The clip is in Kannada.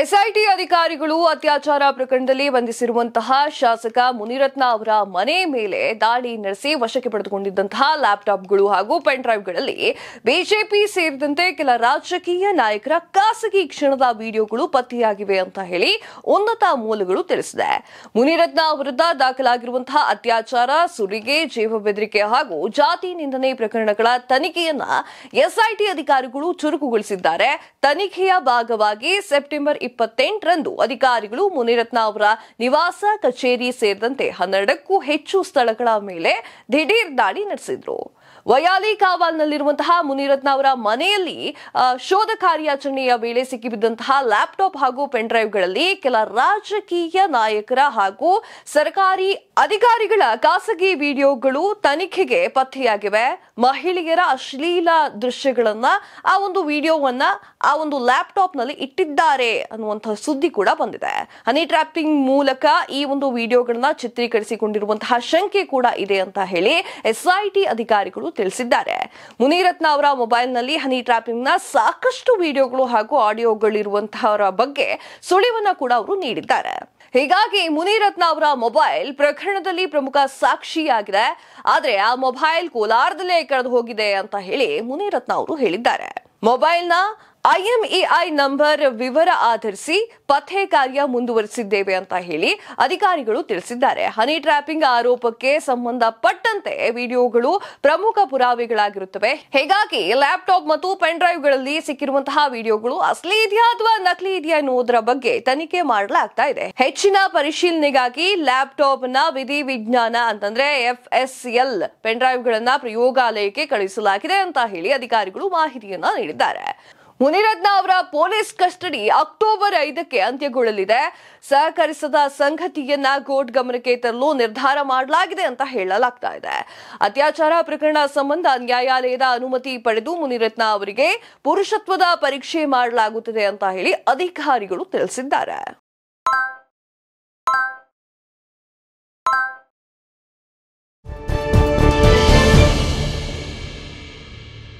ಎಸ್ಐಟಿ ಅಧಿಕಾರಿಗಳು ಅತ್ಯಾಚಾರ ಪ್ರಕರಣದಲ್ಲಿ ಬಂಧಿಸಿರುವಂತಹ ಶಾಸಕ ಮುನಿರತ್ನ ಅವರ ಮನೆ ಮೇಲೆ ದಾಳಿ ನಡೆಸಿ ವಶಕ್ಕೆ ಪಡೆದುಕೊಂಡಿದ್ದಂತಹ ಲ್ಯಾಪ್ಟಾಪ್ಗಳು ಹಾಗೂ ಪೆನ್ ಡ್ರೈವ್ಗಳಲ್ಲಿ ಬಿಜೆಪಿ ಸೇರಿದಂತೆ ಕೆಲ ರಾಜಕೀಯ ನಾಯಕರ ಖಾಸಗಿ ಕ್ಷಣದ ವಿಡಿಯೋಗಳು ಪತ್ತೆಯಾಗಿವೆ ಅಂತ ಹೇಳಿ ಉನ್ನತ ಮೂಲಗಳು ತಿಳಿಸಿದೆ ಮುನಿರತ್ನ ವಿರುದ್ಧ ದಾಖಲಾಗಿರುವಂತಹ ಅತ್ಯಾಚಾರ ಸುರಿಗೆ ಜೀವ ಬೆದರಿಕೆ ಹಾಗೂ ಜಾತಿ ನಿಂದನೆ ಪ್ರಕರಣಗಳ ತನಿಖೆಯನ್ನ ಎಸ್ಐಟಿ ಅಧಿಕಾರಿಗಳು ಚುರುಕುಗೊಳಿಸಿದ್ದಾರೆ ತನಿಖೆಯ ಭಾಗವಾಗಿ ಸೆಪ್ಟೆಂಬರ್ ಇಪ್ಪತ್ತೆಂಟರಂದು ಅಧಿಕಾರಿಗಳು ಮುನಿರತ್ನ ಅವರ ನಿವಾಸ ಕಚೇರಿ ಸೇರಿದಂತೆ ಹನ್ನೆರಡಕ್ಕೂ ಹೆಚ್ಚು ಸ್ಥಳಗಳ ಮೇಲೆ ದಿಢೀರ್ ದಾಳಿ ನಡೆಸಿದ್ರು ವಯಾಲಿ ಕಾವಾಲ್ನಲ್ಲಿರುವಂತಹ ಮುನಿರತ್ನ ಅವರ ಮನೆಯಲ್ಲಿ ಶೋಧ ಕಾರ್ಯಾಚರಣೆಯ ವೇಳೆ ಸಿಕ್ಕಿಬಿದ್ದಂತಹ ಲ್ಯಾಪ್ಟಾಪ್ ಹಾಗೂ ಪೆನ್ ಡ್ರೈವ್ಗಳಲ್ಲಿ ಕೆಲ ರಾಜಕೀಯ ನಾಯಕರ ಹಾಗೂ ಸರ್ಕಾರಿ ಅಧಿಕಾರಿಗಳ ಖಾಸಗಿ ವಿಡಿಯೋಗಳು ತನಿಖೆಗೆ ಪತ್ತೆಯಾಗಿವೆ ಮಹಿಳೆಯರ ಅಶ್ಲೀಲ ದೃಶ್ಯಗಳನ್ನ ಆ ಒಂದು ವಿಡಿಯೋವನ್ನ ಆ ಒಂದು ಲ್ಯಾಪ್ಟಾಪ್ ನಲ್ಲಿ ಇಟ್ಟಿದ್ದಾರೆ ಅನ್ನುವಂತಹ ಸುದ್ದಿ ಕೂಡ ಬಂದಿದೆ ಹನಿ ಟ್ರಾಪಿಂಗ್ ಮೂಲಕ ಈ ಒಂದು ವಿಡಿಯೋಗಳನ್ನ ಚಿತ್ರೀಕರಿಸಿಕೊಂಡಿರುವಂತಹ ಶಂಕೆ ಕೂಡ ಇದೆ ಅಂತ ಹೇಳಿ ಎಸ್ಐಟಿ ಅಧಿಕಾರಿಗಳು ತಿಳಿಸಿದ್ದಾರೆ ಮುನಿರತ್ನ ಅವರ ಮೊಬೈಲ್ನಲ್ಲಿ ಹನಿ ಟ್ರಾಪಿಂಗ್ನ ಸಾಕಷ್ಟು ವಿಡಿಯೋಗಳು ಹಾಗೂ ಆಡಿಯೋಗಳಿರುವಂತಹವರ ಬಗ್ಗೆ ಸುಳಿವನ್ನ ಕೂಡ ಅವರು ನೀಡಿದ್ದಾರೆ ಹೀಗಾಗಿ ಮುನಿರತ್ನ ಅವರ ಮೊಬೈಲ್ ಪ್ರಕರಣದಲ್ಲಿ ಪ್ರಮುಖ ಸಾಕ್ಷಿಯಾಗಿದೆ ಆದರೆ ಆ ಮೊಬೈಲ್ ಕೋಲಾರದಲ್ಲೇ ಕಳೆದು ಹೋಗಿದೆ ಅಂತ ಹೇಳಿ ಮುನಿರತ್ನ ಅವರು ಹೇಳಿದ್ದಾರೆ ಮೊಬೈಲ್ನ ಐಎಂಇಐ ನಂಬರ್ ವಿವರ ಆಧರಿಸಿ ಪತ್ತೆ ಕಾರ್ಯ ಮುಂದುವರಿಸಿದ್ದೇವೆ ಅಂತ ಹೇಳಿ ಅಧಿಕಾರಿಗಳು ತಿಳಿಸಿದ್ದಾರೆ ಹನಿ ಟ್ರ್ಯಾಪಿಂಗ್ ಆರೋಪಕ್ಕೆ ಸಂಬಂಧಪಟ್ಟಂತೆ ವಿಡಿಯೋಗಳು ಪ್ರಮುಖ ಪುರಾವೆಗಳಾಗಿರುತ್ತವೆ ಹೀಗಾಗಿ ಲ್ಯಾಪ್ಟಾಪ್ ಮತ್ತು ಪೆನ್ ಡ್ರೈವ್ಗಳಲ್ಲಿ ಸಿಕ್ಕಿರುವಂತಹ ವಿಡಿಯೋಗಳು ಅಸಲಿ ಇದೆಯಾ ಅಥವಾ ನಕಲಿ ಇದೆಯಾ ಎನ್ನುವುದರ ಬಗ್ಗೆ ತನಿಖೆ ಮಾಡಲಾಗ್ತಾ ಇದೆ ಹೆಚ್ಚಿನ ಪರಿಶೀಲನೆಗಾಗಿ ಲ್ಯಾಪ್ಟಾಪ್ ನ ವಿಧಿ ವಿಜ್ಞಾನ ಅಂತಂದ್ರೆ ಎಫ್ ಎಸ್ ಎಲ್ ಪೆನ್ ಪ್ರಯೋಗಾಲಯಕ್ಕೆ ಕಳುಹಿಸಲಾಗಿದೆ ಅಂತ ಹೇಳಿ ಅಧಿಕಾರಿಗಳು ಮಾಹಿತಿಯನ್ನ ನೀಡಿದ್ದಾರೆ ಮುನಿರತ್ನ ಅವರ ಪೊಲೀಸ್ ಕಸ್ಟಡಿ ಅಕ್ಟೋಬರ್ ಐದಕ್ಕೆ ಅಂತ್ಯಗೊಳ್ಳಲಿದೆ ಸಹಕರಿಸದ ಸಂಗತಿಯನ್ನ ಕೋರ್ಟ್ ಗಮನಕ್ಕೆ ತರಲು ನಿರ್ಧಾರ ಮಾಡಲಾಗಿದೆ ಅಂತ ಹೇಳಲಾಗ್ತಾ ಇದೆ ಅತ್ಯಾಚಾರ ಪ್ರಕರಣ ಸಂಬಂಧ ನ್ಯಾಯಾಲಯದ ಅನುಮತಿ ಪಡೆದು ಮುನಿರತ್ನ ಅವರಿಗೆ ಪುರುಷತ್ವದ ಪರೀಕ್ಷೆ ಮಾಡಲಾಗುತ್ತದೆ ಅಂತ ಹೇಳಿ ಅಧಿಕಾರಿಗಳು ತಿಳಿಸಿದ್ದಾರೆ